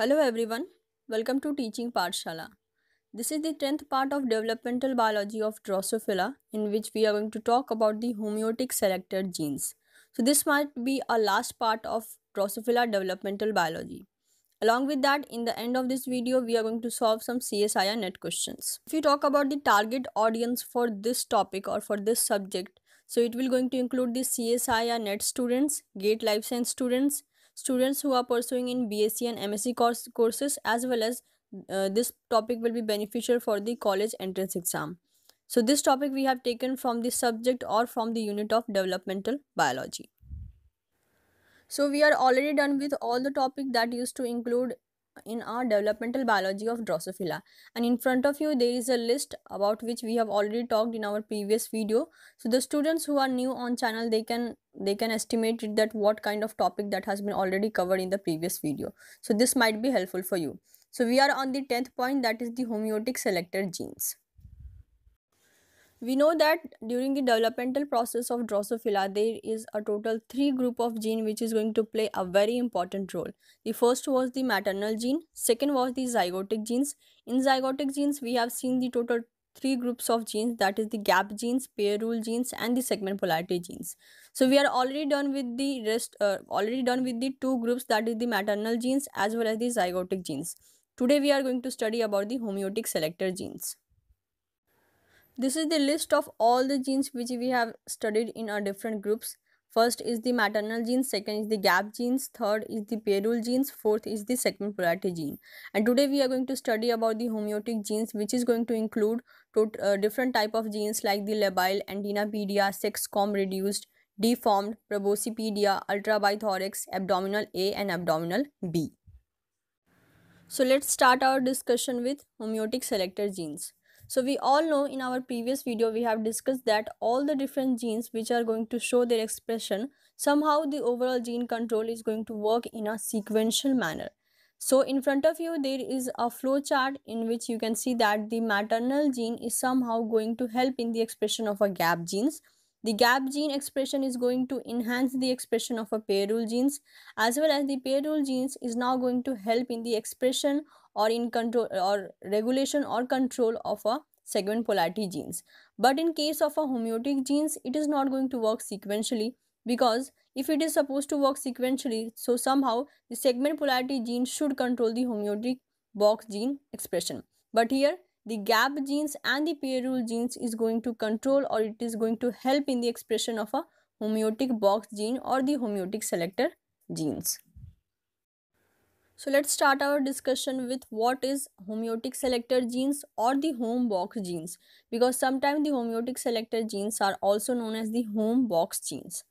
Hello everyone, welcome to Teaching Parshala. This is the 10th part of developmental biology of Drosophila in which we are going to talk about the homeotic selector genes. So this might be a last part of Drosophila developmental biology. Along with that, in the end of this video, we are going to solve some CSIR net questions. If you talk about the target audience for this topic or for this subject, so it will going to include the CSIR net students, GATE life science students, students who are pursuing in BSc and MSc course, courses as well as uh, this topic will be beneficial for the college entrance exam. So this topic we have taken from the subject or from the unit of developmental biology. So we are already done with all the topic that used to include in our developmental biology of Drosophila. And in front of you there is a list about which we have already talked in our previous video. So the students who are new on channel they can they can estimate it that what kind of topic that has been already covered in the previous video. So this might be helpful for you. So we are on the 10th point that is the homeotic selector genes. We know that during the developmental process of Drosophila, there is a total three group of gene which is going to play a very important role. The first was the maternal gene, second was the zygotic genes. In zygotic genes, we have seen the total three groups of genes that is the gap genes, pair rule genes and the segment polarity genes. So we are already done with the rest, uh, already done with the two groups that is the maternal genes as well as the zygotic genes. Today we are going to study about the homeotic selector genes. This is the list of all the genes which we have studied in our different groups. First is the maternal genes, second is the gap genes, third is the payroll genes, fourth is the segment polarity gene. And today we are going to study about the homeotic genes which is going to include to, uh, different type of genes like the labile, sex sexcom reduced, deformed, proboscipedia, thorax, abdominal A and abdominal B. So let's start our discussion with homeotic selector genes. So we all know in our previous video we have discussed that all the different genes which are going to show their expression, somehow the overall gene control is going to work in a sequential manner. So in front of you there is a flow chart in which you can see that the maternal gene is somehow going to help in the expression of a gap genes the gap gene expression is going to enhance the expression of a pair rule genes as well as the pair rule genes is now going to help in the expression or in control or regulation or control of a segment polarity genes. But in case of a homeotic genes, it is not going to work sequentially because if it is supposed to work sequentially, so somehow the segment polarity gene should control the homeotic box gene expression. But here the gap genes and the pair rule genes is going to control or it is going to help in the expression of a homeotic box gene or the homeotic selector genes. So let's start our discussion with what is homeotic selector genes or the home box genes because sometimes the homeotic selector genes are also known as the home box genes.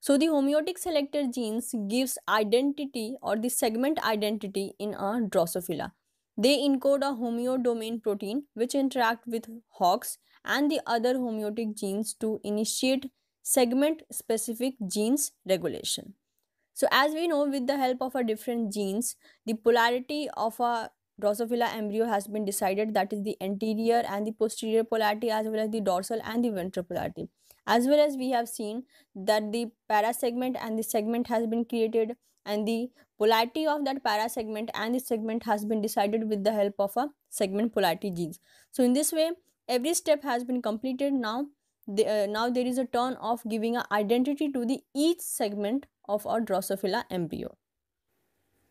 So the homeotic selector genes gives identity or the segment identity in a Drosophila. They encode a homeodomain protein which interact with HOX and the other homeotic genes to initiate segment specific genes regulation. So as we know with the help of a different genes, the polarity of a Drosophila embryo has been decided that is the anterior and the posterior polarity as well as the dorsal and the ventral polarity as well as we have seen that the para segment and the segment has been created and the polarity of that para segment and the segment has been decided with the help of a segment polarity genes so in this way every step has been completed now the, uh, now there is a turn of giving a identity to the each segment of our drosophila embryo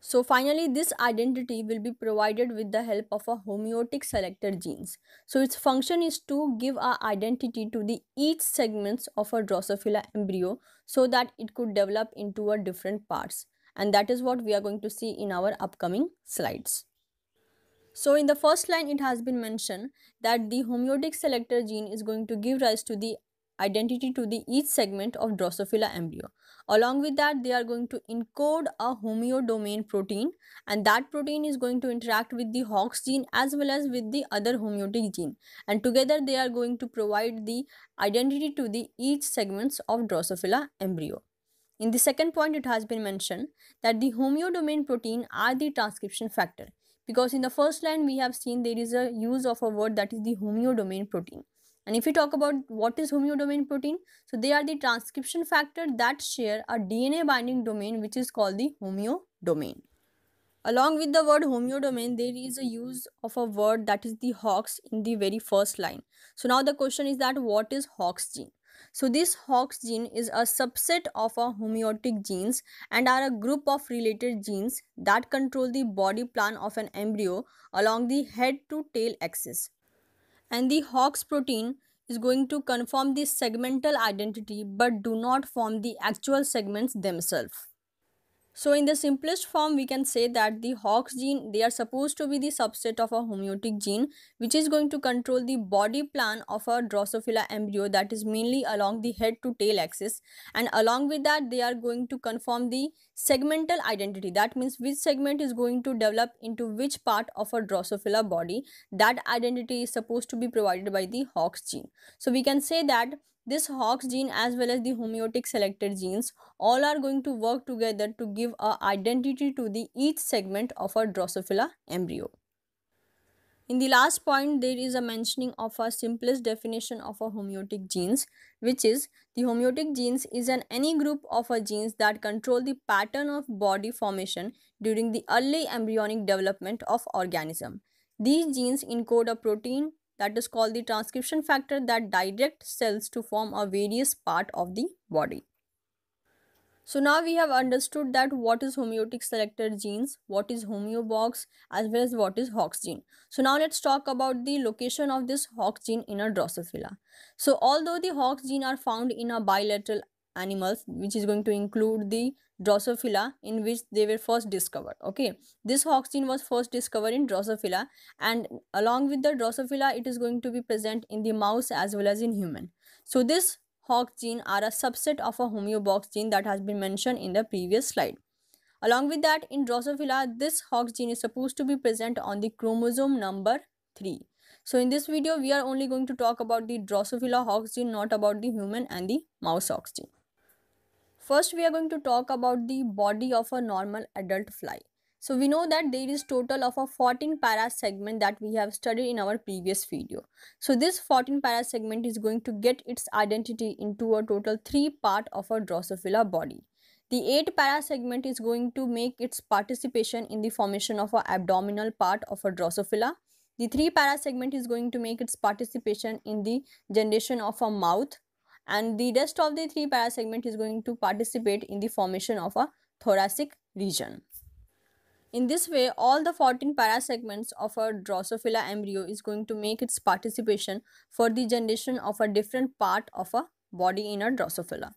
so finally, this identity will be provided with the help of a homeotic selector genes. So its function is to give a identity to the each segments of a Drosophila embryo so that it could develop into a different parts. And that is what we are going to see in our upcoming slides. So in the first line, it has been mentioned that the homeotic selector gene is going to give rise to the identity to the each segment of Drosophila embryo. Along with that, they are going to encode a homeodomain protein and that protein is going to interact with the Hox gene as well as with the other homeotic gene. And together they are going to provide the identity to the each segments of Drosophila embryo. In the second point, it has been mentioned that the homeodomain protein are the transcription factor because in the first line we have seen there is a use of a word that is the homeodomain protein and if we talk about what is homeodomain protein, so they are the transcription factor that share a DNA binding domain which is called the homeodomain. Along with the word homeodomain, there is a use of a word that is the Hox in the very first line. So now the question is that what is Hox gene? So this Hox gene is a subset of a homeotic genes and are a group of related genes that control the body plan of an embryo along the head to tail axis and the Hox protein is going to confirm the segmental identity but do not form the actual segments themselves. So in the simplest form, we can say that the Hox gene, they are supposed to be the subset of a homeotic gene, which is going to control the body plan of a Drosophila embryo that is mainly along the head to tail axis. And along with that, they are going to confirm the segmental identity. That means which segment is going to develop into which part of a Drosophila body. That identity is supposed to be provided by the Hox gene. So we can say that this Hox gene as well as the homeotic selected genes all are going to work together to give a identity to the each segment of a Drosophila embryo. In the last point, there is a mentioning of a simplest definition of a homeotic genes, which is the homeotic genes is an any group of a genes that control the pattern of body formation during the early embryonic development of organism. These genes encode a protein, that is called the transcription factor that direct cells to form a various part of the body. So now we have understood that what is homeotic selector genes, what is homeobox as well as what is Hox gene. So now let's talk about the location of this Hox gene in a Drosophila. So although the Hox gene are found in a bilateral animals which is going to include the Drosophila in which they were first discovered. Okay, this gene was first discovered in Drosophila and along with the Drosophila it is going to be present in the mouse as well as in human. So this hox gene are a subset of a homeobox gene that has been mentioned in the previous slide. Along with that in Drosophila this hox gene is supposed to be present on the chromosome number 3. So in this video we are only going to talk about the Drosophila hox gene not about the human and the mouse hox gene. First, we are going to talk about the body of a normal adult fly. So we know that there is total of a 14 para segment that we have studied in our previous video. So this 14 para segment is going to get its identity into a total 3 part of a Drosophila body. The 8 para segment is going to make its participation in the formation of a abdominal part of a Drosophila. The 3 para segment is going to make its participation in the generation of a mouth and the rest of the three parasegment is going to participate in the formation of a thoracic region. In this way, all the 14 parasegments of a Drosophila embryo is going to make its participation for the generation of a different part of a body in a Drosophila.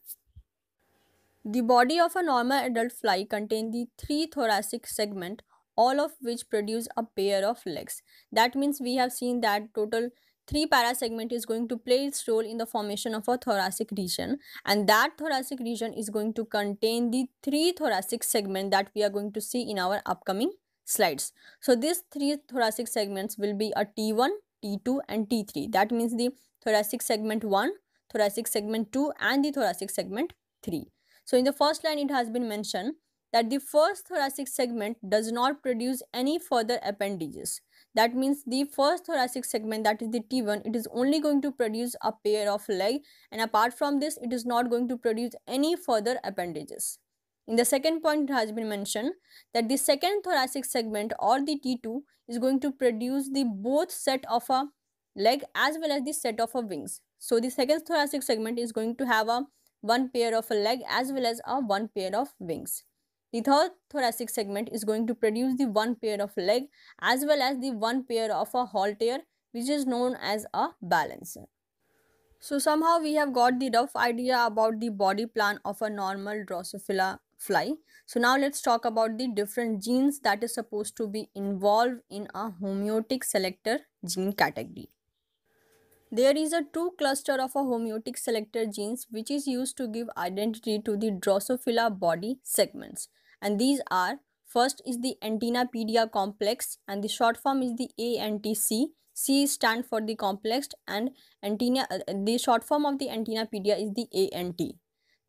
The body of a normal adult fly contains the three thoracic segments, all of which produce a pair of legs. That means we have seen that total three para segment is going to play its role in the formation of a thoracic region and that thoracic region is going to contain the three thoracic segment that we are going to see in our upcoming slides. So these three thoracic segments will be a T1, T2 and T3. That means the thoracic segment 1, thoracic segment 2 and the thoracic segment 3. So in the first line it has been mentioned that the first thoracic segment does not produce any further appendages that means the first thoracic segment that is the T1 it is only going to produce a pair of leg and apart from this it is not going to produce any further appendages. In the second point it has been mentioned that the second thoracic segment or the T2 is going to produce the both set of a leg as well as the set of a wings. So the second thoracic segment is going to have a one pair of a leg as well as a one pair of wings. The third thoracic segment is going to produce the one pair of leg as well as the one pair of a halter which is known as a balancer. So somehow we have got the rough idea about the body plan of a normal Drosophila fly. So now let's talk about the different genes that is supposed to be involved in a homeotic selector gene category. There is a two cluster of a homeotic selector genes which is used to give identity to the Drosophila body segments and these are first is the antennapedia complex and the short form is the ANTC. C stand for the complex and antenna uh, the short form of the antennapedia is the ANT.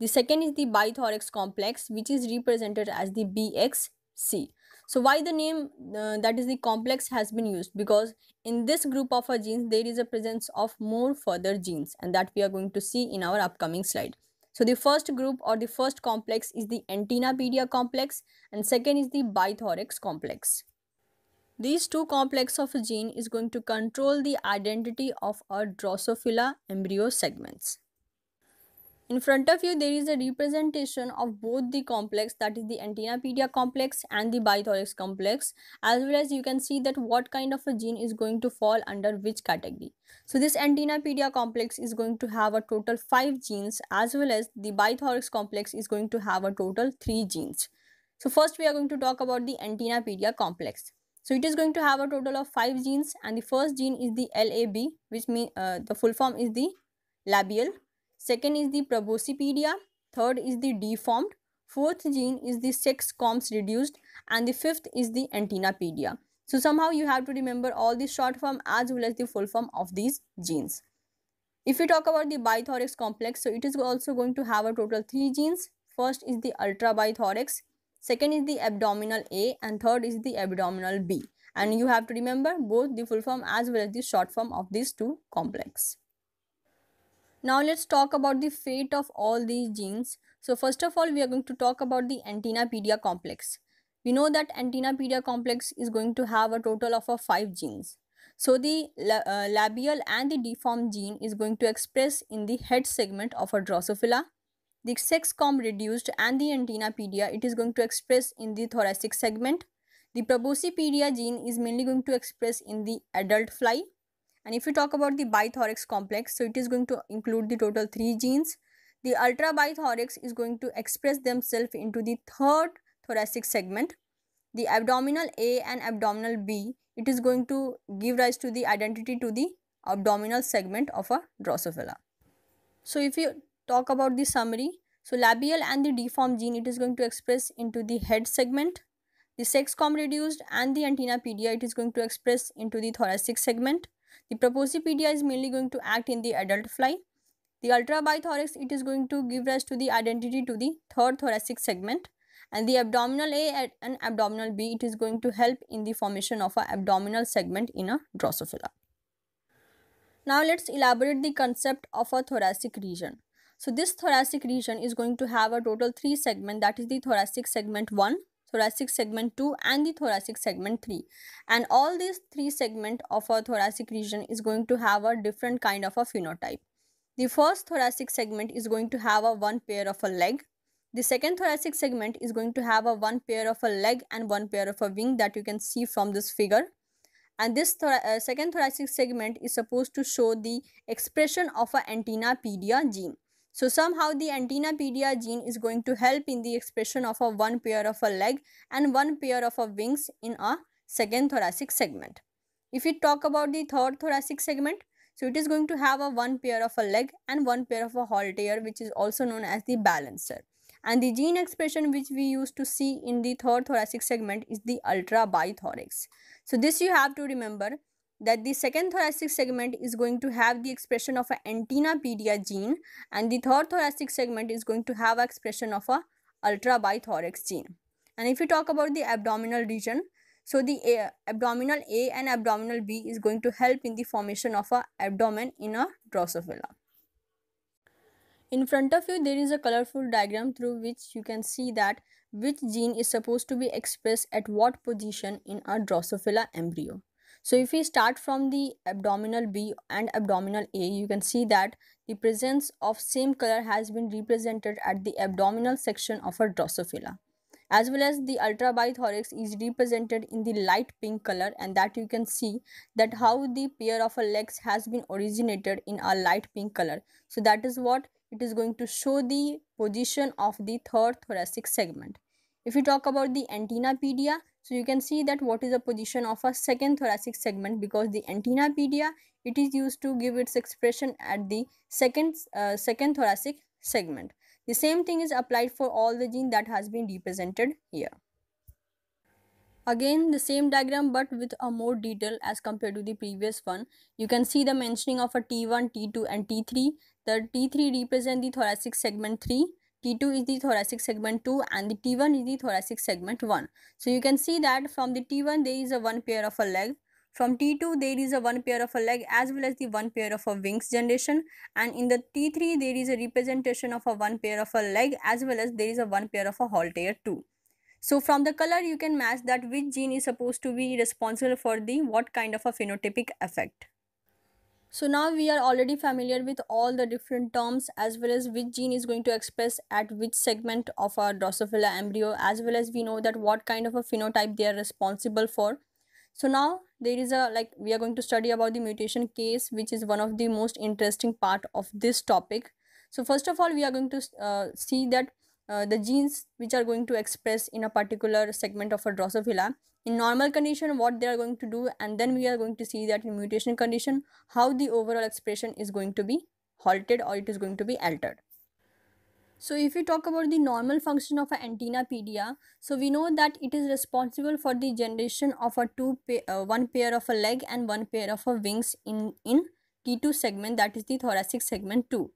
The second is the bithorax complex which is represented as the BXC. So why the name uh, that is the complex has been used because in this group of genes there is a presence of more further genes and that we are going to see in our upcoming slide. So the first group or the first complex is the antennapedia complex and second is the bithorax complex. These two complexes of a gene is going to control the identity of a Drosophila embryo segments. In front of you, there is a representation of both the complex, that is the Antinapedia complex and the Bithorax complex, as well as you can see that what kind of a gene is going to fall under which category. So this Antinapedia complex is going to have a total 5 genes, as well as the Bithorax complex is going to have a total 3 genes. So first we are going to talk about the Antinapedia complex. So it is going to have a total of 5 genes and the first gene is the LAB which means uh, the full form is the labial second is the proboscipedia, third is the deformed, fourth gene is the sex combs reduced and the fifth is the antennapedia. So somehow you have to remember all the short form as well as the full form of these genes. If we talk about the bithorax complex, so it is also going to have a total three genes. First is the ultra bithorax, second is the abdominal A and third is the abdominal B. And you have to remember both the full form as well as the short form of these two complex. Now let's talk about the fate of all these genes. So first of all, we are going to talk about the antennapedia complex. We know that antennapedia complex is going to have a total of uh, 5 genes. So the uh, labial and the deformed gene is going to express in the head segment of a Drosophila. The sex comb reduced and the antennapedia it is going to express in the thoracic segment. The proboscipedia gene is mainly going to express in the adult fly. And if you talk about the bithorax complex, so it is going to include the total three genes. The ultra bithorax is going to express themselves into the third thoracic segment. The abdominal A and abdominal B, it is going to give rise to the identity to the abdominal segment of a Drosophila. So if you talk about the summary, so labial and the deformed gene, it is going to express into the head segment. The sexcom reduced and the antennapedia, it is going to express into the thoracic segment. The proposipedia is mainly going to act in the adult fly. The ultrabithorax, it is going to give rise to the identity to the third thoracic segment. And the abdominal A and abdominal B, it is going to help in the formation of a abdominal segment in a Drosophila. Now let's elaborate the concept of a thoracic region. So this thoracic region is going to have a total three segment that is the thoracic segment 1, thoracic segment 2 and the thoracic segment 3 and all these three segments of a thoracic region is going to have a different kind of a phenotype. The first thoracic segment is going to have a one pair of a leg. The second thoracic segment is going to have a one pair of a leg and one pair of a wing that you can see from this figure. And this uh, second thoracic segment is supposed to show the expression of a antenna pedia gene. So somehow the Antinapedia gene is going to help in the expression of a one pair of a leg and one pair of a wings in a second thoracic segment. If we talk about the third thoracic segment, so it is going to have a one pair of a leg and one pair of a halter which is also known as the balancer. And the gene expression which we used to see in the third thoracic segment is the ultra bithorax. So this you have to remember that the second thoracic segment is going to have the expression of an antennapedia gene and the third thoracic segment is going to have expression of a ultrabithorax gene. And if you talk about the abdominal region, so the a, abdominal A and abdominal B is going to help in the formation of a abdomen in a drosophila. In front of you there is a colorful diagram through which you can see that which gene is supposed to be expressed at what position in a drosophila embryo. So if we start from the abdominal B and abdominal A, you can see that the presence of same color has been represented at the abdominal section of a Drosophila. As well as the ultrabithorax is represented in the light pink color and that you can see that how the pair of a legs has been originated in a light pink color. So that is what it is going to show the position of the third thoracic segment. If we talk about the antennapedia, so you can see that what is the position of a second thoracic segment because the antennapedia it is used to give its expression at the second uh, second thoracic segment. The same thing is applied for all the gene that has been represented here. Again the same diagram but with a more detail as compared to the previous one. You can see the mentioning of a T1, T2 and T3. The T3 represent the thoracic segment 3 T2 is the thoracic segment 2 and the T1 is the thoracic segment 1. So you can see that from the T1 there is a one pair of a leg. From T2 there is a one pair of a leg as well as the one pair of a wings generation and in the T3 there is a representation of a one pair of a leg as well as there is a one pair of a halter too. So from the color you can match that which gene is supposed to be responsible for the what kind of a phenotypic effect. So now we are already familiar with all the different terms as well as which gene is going to express at which segment of our Drosophila embryo as well as we know that what kind of a phenotype they are responsible for. So now there is a like we are going to study about the mutation case which is one of the most interesting part of this topic. So first of all we are going to uh, see that uh, the genes which are going to express in a particular segment of a drosophila in normal condition what they are going to do and then we are going to see that in mutation condition how the overall expression is going to be halted or it is going to be altered. So if we talk about the normal function of antenna pedia, so we know that it is responsible for the generation of a two pa uh, one pair of a leg and one pair of a wings in, in T2 segment that is the thoracic segment 2.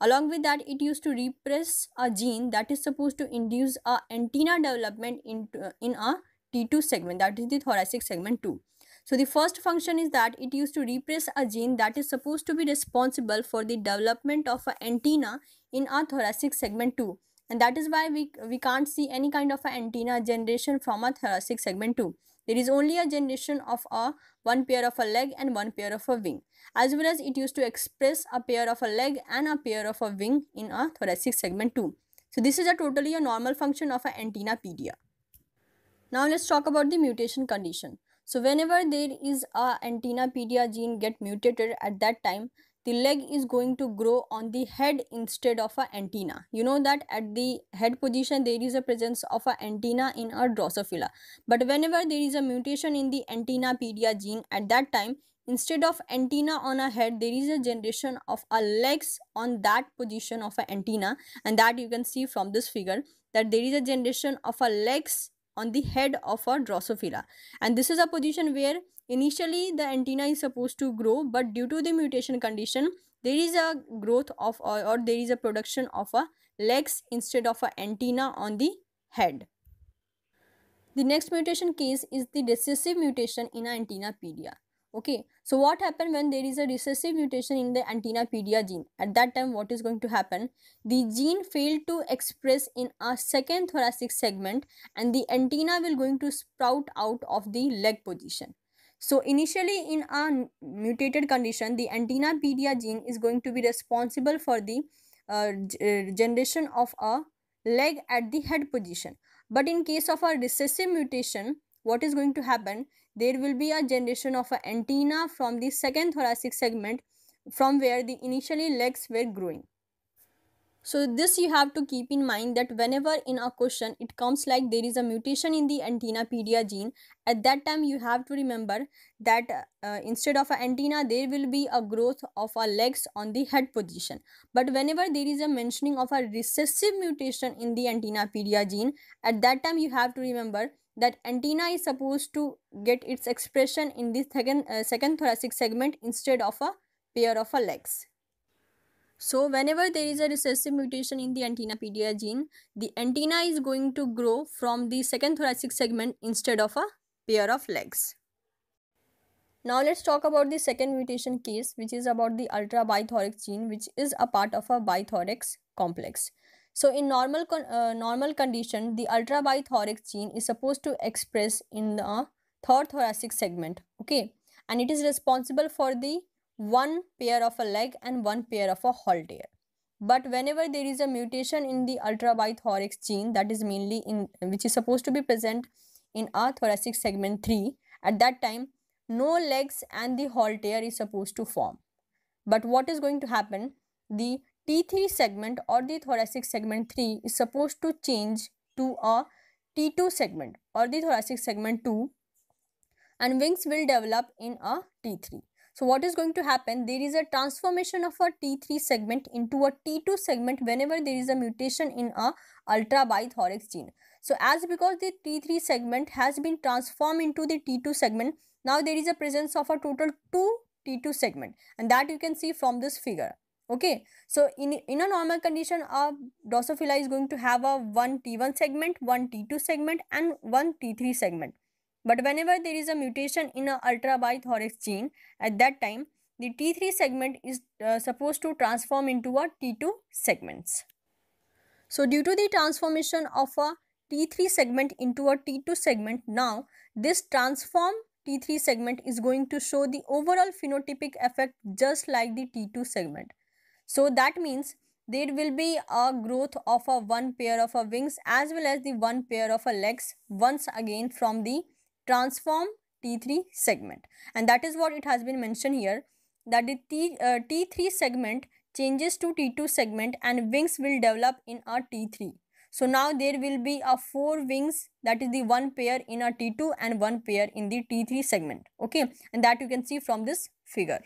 Along with that, it used to repress a gene that is supposed to induce a antenna development in, uh, in a T2 segment, that is the thoracic segment 2. So the first function is that it used to repress a gene that is supposed to be responsible for the development of an antenna in a thoracic segment 2 and that is why we, we can't see any kind of an antenna generation from a thoracic segment 2. There is only a generation of a one pair of a leg and one pair of a wing, as well as it used to express a pair of a leg and a pair of a wing in a thoracic segment too. So this is a totally a normal function of an pedia. Now let's talk about the mutation condition. So whenever there is a antenna pedia gene get mutated at that time, the leg is going to grow on the head instead of a antenna. You know that at the head position there is a presence of a antenna in a Drosophila. But whenever there is a mutation in the antenna pedia gene at that time, instead of antenna on a head there is a generation of a legs on that position of a antenna and that you can see from this figure that there is a generation of a legs on the head of a drosophila and this is a position where Initially, the antenna is supposed to grow, but due to the mutation condition, there is a growth of or, or there is a production of a legs instead of an antenna on the head. The next mutation case is the recessive mutation in antenna pedia. Okay, so what happens when there is a recessive mutation in the antenna pedia gene? At that time, what is going to happen? The gene failed to express in a second thoracic segment and the antenna will going to sprout out of the leg position. So initially in a mutated condition, the Antinapedia gene is going to be responsible for the uh, uh, generation of a leg at the head position. But in case of a recessive mutation, what is going to happen? There will be a generation of an antenna from the second thoracic segment from where the initially legs were growing. So this you have to keep in mind that whenever in a question it comes like there is a mutation in the antennapedia gene, at that time you have to remember that uh, instead of an antenna there will be a growth of a legs on the head position. But whenever there is a mentioning of a recessive mutation in the antennapedia gene, at that time you have to remember that antenna is supposed to get its expression in the second, uh, second thoracic segment instead of a pair of a legs. So whenever there is a recessive mutation in the antenna pedia gene, the antenna is going to grow from the second thoracic segment instead of a pair of legs. Now let's talk about the second mutation case which is about the ultra bithorax gene which is a part of a bithorax complex. So in normal, con uh, normal condition, the ultra bithorax gene is supposed to express in the third thoracic segment, okay? And it is responsible for the one pair of a leg and one pair of a halter. But whenever there is a mutation in the ultrabithorax gene that is mainly in which is supposed to be present in our thoracic segment 3 at that time no legs and the halter is supposed to form. But what is going to happen? The T3 segment or the thoracic segment 3 is supposed to change to a T2 segment or the thoracic segment 2 and wings will develop in a T3. So what is going to happen? There is a transformation of a T3 segment into a T2 segment whenever there is a mutation in a ultra bithorax gene. So as because the T3 segment has been transformed into the T2 segment, now there is a presence of a total two T2 segment and that you can see from this figure okay so in in a normal condition a drosophila is going to have a one t1 segment one t2 segment and one t3 segment but whenever there is a mutation in an ultra-bi thorax gene, at that time, the T3 segment is uh, supposed to transform into a T2 segments. So due to the transformation of a T3 segment into a T2 segment, now this transform T3 segment is going to show the overall phenotypic effect just like the T2 segment. So that means there will be a growth of a one pair of a wings as well as the one pair of a legs once again from the transform T3 segment and that is what it has been mentioned here that the T, uh, T3 segment changes to T2 segment and wings will develop in a T3. So now there will be a four wings that is the one pair in a T2 and one pair in the T3 segment. Okay and that you can see from this figure.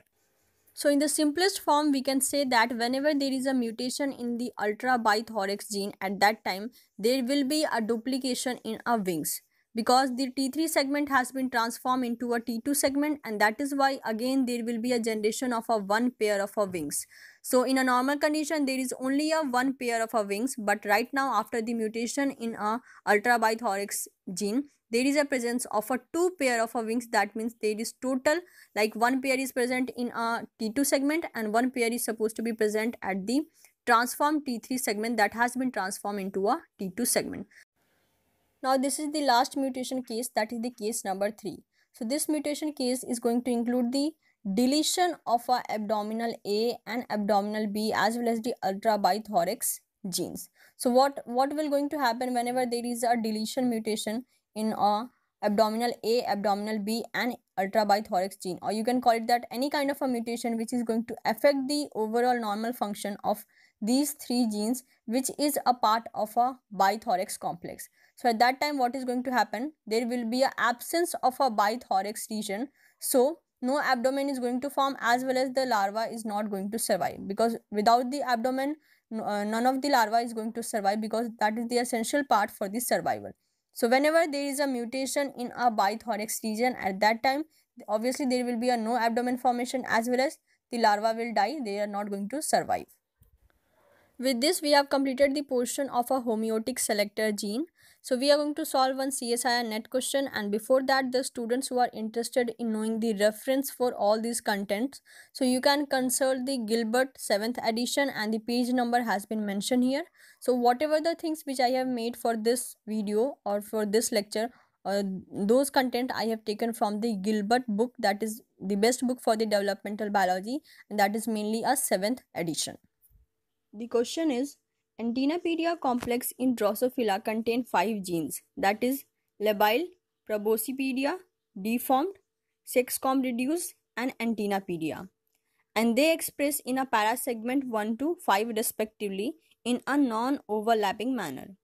So in the simplest form, we can say that whenever there is a mutation in the ultra bithorax gene at that time, there will be a duplication in our wings because the T3 segment has been transformed into a T2 segment and that is why again there will be a generation of a one pair of a wings. So in a normal condition there is only a one pair of a wings but right now after the mutation in a ultrabithorax gene there is a presence of a two pair of a wings that means there is total like one pair is present in a T2 segment and one pair is supposed to be present at the transformed T3 segment that has been transformed into a T2 segment. Now this is the last mutation case that is the case number 3. So this mutation case is going to include the deletion of a abdominal A and abdominal B as well as the ultra bithorax genes. So what, what will going to happen whenever there is a deletion mutation in a abdominal A, abdominal B and ultra bithorax gene or you can call it that any kind of a mutation which is going to affect the overall normal function of these three genes which is a part of a bithorax complex. So at that time, what is going to happen? There will be an absence of a bithorax region. So no abdomen is going to form as well as the larva is not going to survive because without the abdomen, uh, none of the larva is going to survive because that is the essential part for the survival. So whenever there is a mutation in a bithorax region at that time, obviously there will be a no abdomen formation as well as the larva will die. They are not going to survive. With this, we have completed the portion of a homeotic selector gene. So we are going to solve one CSIR net question and before that the students who are interested in knowing the reference for all these contents. So you can consult the Gilbert 7th edition and the page number has been mentioned here. So whatever the things which I have made for this video or for this lecture uh, those content I have taken from the Gilbert book that is the best book for the developmental biology and that is mainly a 7th edition. The question is Antinapedia complex in Drosophila contain five genes that is labile, proboscipedia, deformed, sexcom reduced and antinapedia and they express in a parasegment 1 to 5 respectively in a non-overlapping manner.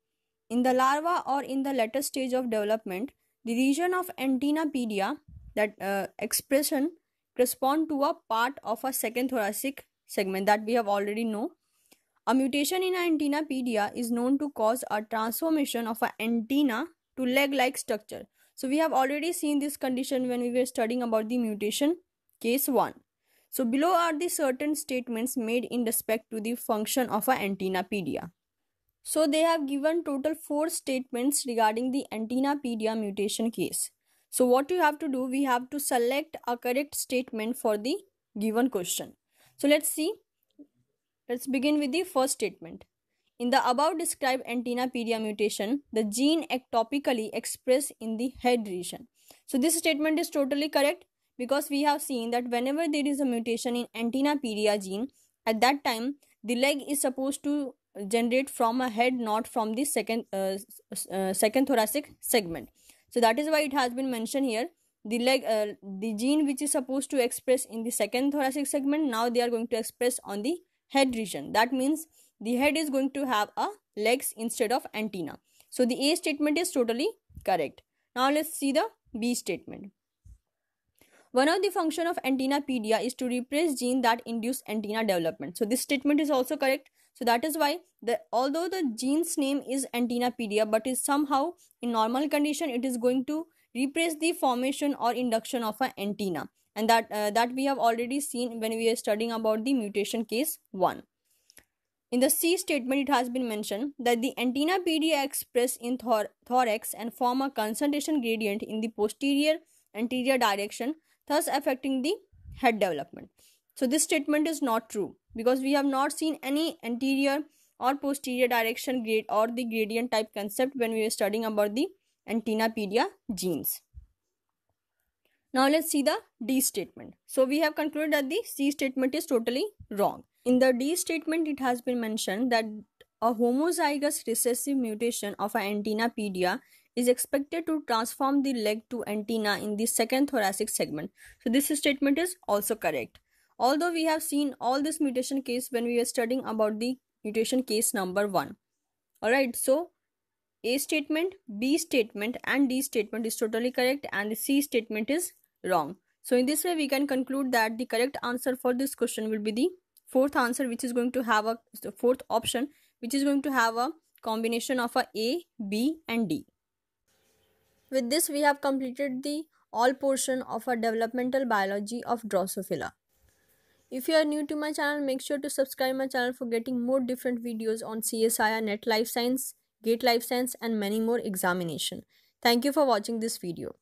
In the larva or in the later stage of development, the region of antinapedia that uh, expression correspond to a part of a second thoracic segment that we have already know a mutation in antennapediae is known to cause a transformation of an antenna to leg-like structure. So we have already seen this condition when we were studying about the mutation case 1. So below are the certain statements made in respect to the function of an antennapedia. So they have given total 4 statements regarding the antennapedia mutation case. So what you have to do, we have to select a correct statement for the given question. So let's see Let's begin with the first statement. In the above described antennapedia mutation, the gene ectopically expressed in the head region. So this statement is totally correct because we have seen that whenever there is a mutation in antennapedia gene, at that time the leg is supposed to generate from a head, not from the second uh, uh, second thoracic segment. So that is why it has been mentioned here. The leg, uh, the gene which is supposed to express in the second thoracic segment, now they are going to express on the head region. That means the head is going to have a legs instead of antenna. So the A statement is totally correct. Now let's see the B statement. One of the function of antenna pedia is to repress gene that induce antenna development. So this statement is also correct. So that is why the although the gene's name is antenna pedia, but is somehow in normal condition it is going to repress the formation or induction of an antenna and that uh, that we have already seen when we are studying about the mutation case 1 in the C statement, it has been mentioned that the antenna PDA express in thor- thorax and form a concentration gradient in the posterior anterior direction, thus affecting the head development. So, this statement is not true because we have not seen any anterior or posterior direction grade or the gradient type concept when we are studying about the antennapedia genes. Now let's see the D statement. So we have concluded that the C statement is totally wrong. In the D statement, it has been mentioned that a homozygous recessive mutation of an antenna pedia is expected to transform the leg to antenna in the second thoracic segment. So this statement is also correct. Although we have seen all this mutation case when we were studying about the mutation case number 1. Alright, so A statement, B statement and D statement is totally correct and the C statement is wrong. So in this way, we can conclude that the correct answer for this question will be the fourth answer, which is going to have a the fourth option, which is going to have a combination of a A, B and D. With this, we have completed the all portion of our developmental biology of Drosophila. If you are new to my channel, make sure to subscribe my channel for getting more different videos on CSIR, Net Life Science, Gate Life Science and many more examination. Thank you for watching this video.